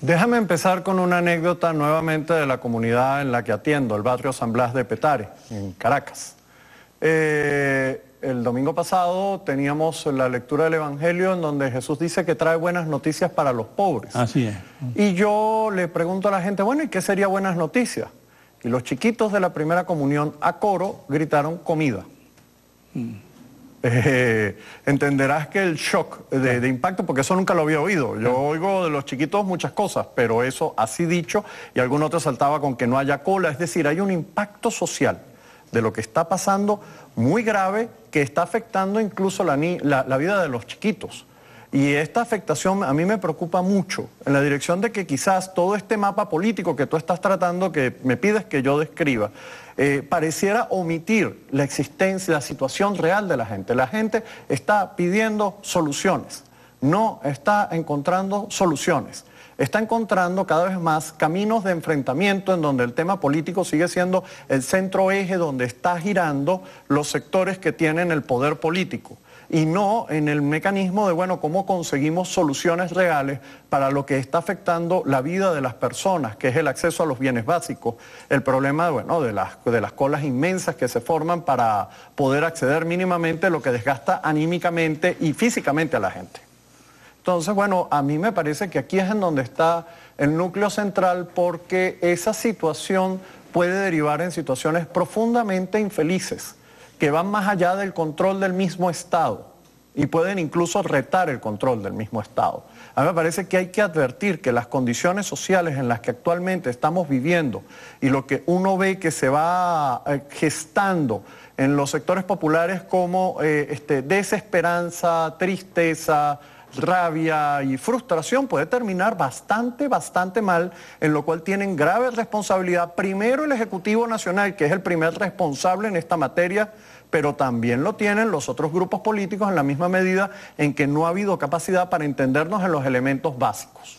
Déjame empezar con una anécdota nuevamente de la comunidad en la que atiendo, el barrio San Blas de Petare, en Caracas. Eh, el domingo pasado teníamos la lectura del Evangelio en donde Jesús dice que trae buenas noticias para los pobres. Así es. Y yo le pregunto a la gente, bueno, ¿y qué sería buenas noticias? Y los chiquitos de la primera comunión a coro gritaron comida. Mm. Eh, entenderás que el shock de, impacto, porque eso nunca lo había oído. Yo oigo de los chiquitos muchas cosas, pero eso así dicho, y algún otro saltaba con que no haya cola. Es decir, hay un impacto social de lo que está pasando muy grave que está afectando incluso la vida de los chiquitos. Y esta afectación a mí me preocupa mucho, en la dirección de que quizás todo este mapa político que tú estás tratando, que me pides que yo describa, eh, pareciera omitir la existencia, la situación real de la gente. La gente está pidiendo soluciones no está encontrando soluciones, está encontrando cada vez más caminos de enfrentamiento en donde el tema político sigue siendo el centro eje donde está girando los sectores que tienen el poder político y no en el mecanismo de, bueno, cómo conseguimos soluciones reales para lo que está afectando la vida de las personas, que es el acceso a los bienes básicos, el problema, de las, de las colas inmensas que se forman para poder acceder mínimamente lo que desgasta anímicamente y físicamente a la gente. Entonces, bueno, a mí me parece que aquí es en donde está el núcleo central porque esa situación puede derivar en situaciones profundamente infelices que van más allá del control del mismo Estado y pueden incluso retar el control del mismo Estado. A mí me parece que hay que advertir que las condiciones sociales en las que actualmente estamos viviendo y lo que uno ve que se va eh, gestando en los sectores populares como eh, este, desesperanza, tristeza, rabia y frustración puede terminar bastante, bastante mal, en lo cual tienen grave responsabilidad primero el Ejecutivo Nacional, que es el primer responsable en esta materia, pero también lo tienen los otros grupos políticos en la misma medida en que no ha habido capacidad para entendernos en los elementos básicos.